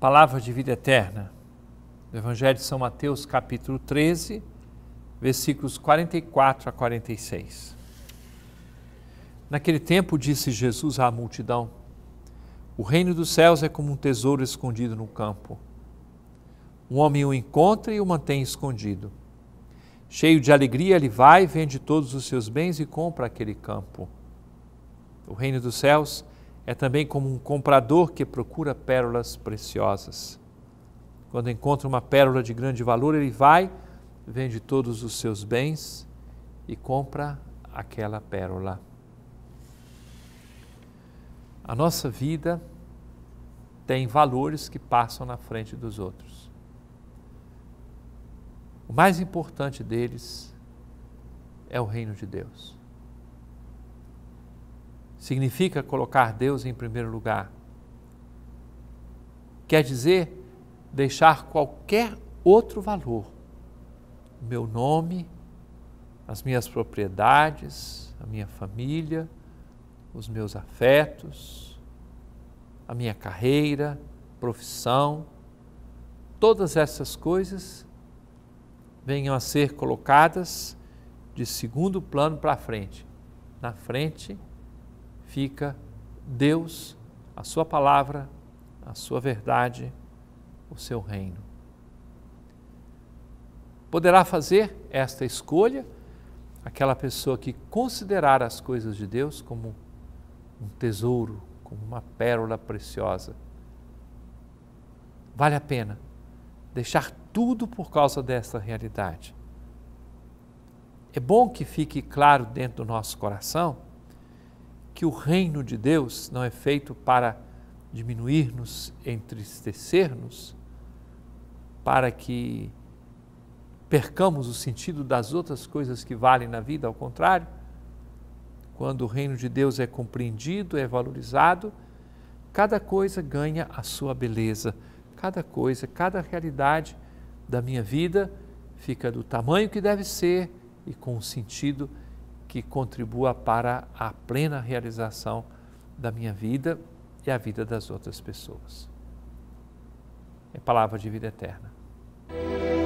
Palavra de vida eterna. Do Evangelho de São Mateus, capítulo 13, versículos 44 a 46. Naquele tempo disse Jesus à multidão: O reino dos céus é como um tesouro escondido no campo. Um homem o encontra e o mantém escondido. Cheio de alegria, ele vai, vende todos os seus bens e compra aquele campo. O reino dos céus é também como um comprador que procura pérolas preciosas. Quando encontra uma pérola de grande valor, ele vai, vende todos os seus bens e compra aquela pérola. A nossa vida tem valores que passam na frente dos outros. O mais importante deles é o reino de Deus significa colocar Deus em primeiro lugar. Quer dizer deixar qualquer outro valor, meu nome, as minhas propriedades, a minha família, os meus afetos, a minha carreira, profissão, todas essas coisas venham a ser colocadas de segundo plano para frente. Na frente fica Deus, a Sua palavra, a Sua verdade, o seu reino. Poderá fazer esta escolha aquela pessoa que considerar as coisas de Deus como um tesouro, como uma pérola preciosa. Vale a pena deixar tudo por causa dessa realidade. É bom que fique claro dentro do nosso coração que o reino de Deus não é feito para diminuir-nos, entristecer-nos, para que percamos o sentido das outras coisas que valem na vida, ao contrário, quando o reino de Deus é compreendido, é valorizado, cada coisa ganha a sua beleza, cada coisa, cada realidade da minha vida fica do tamanho que deve ser e com o sentido que contribua para a plena realização da minha vida e a vida das outras pessoas. É palavra de vida eterna.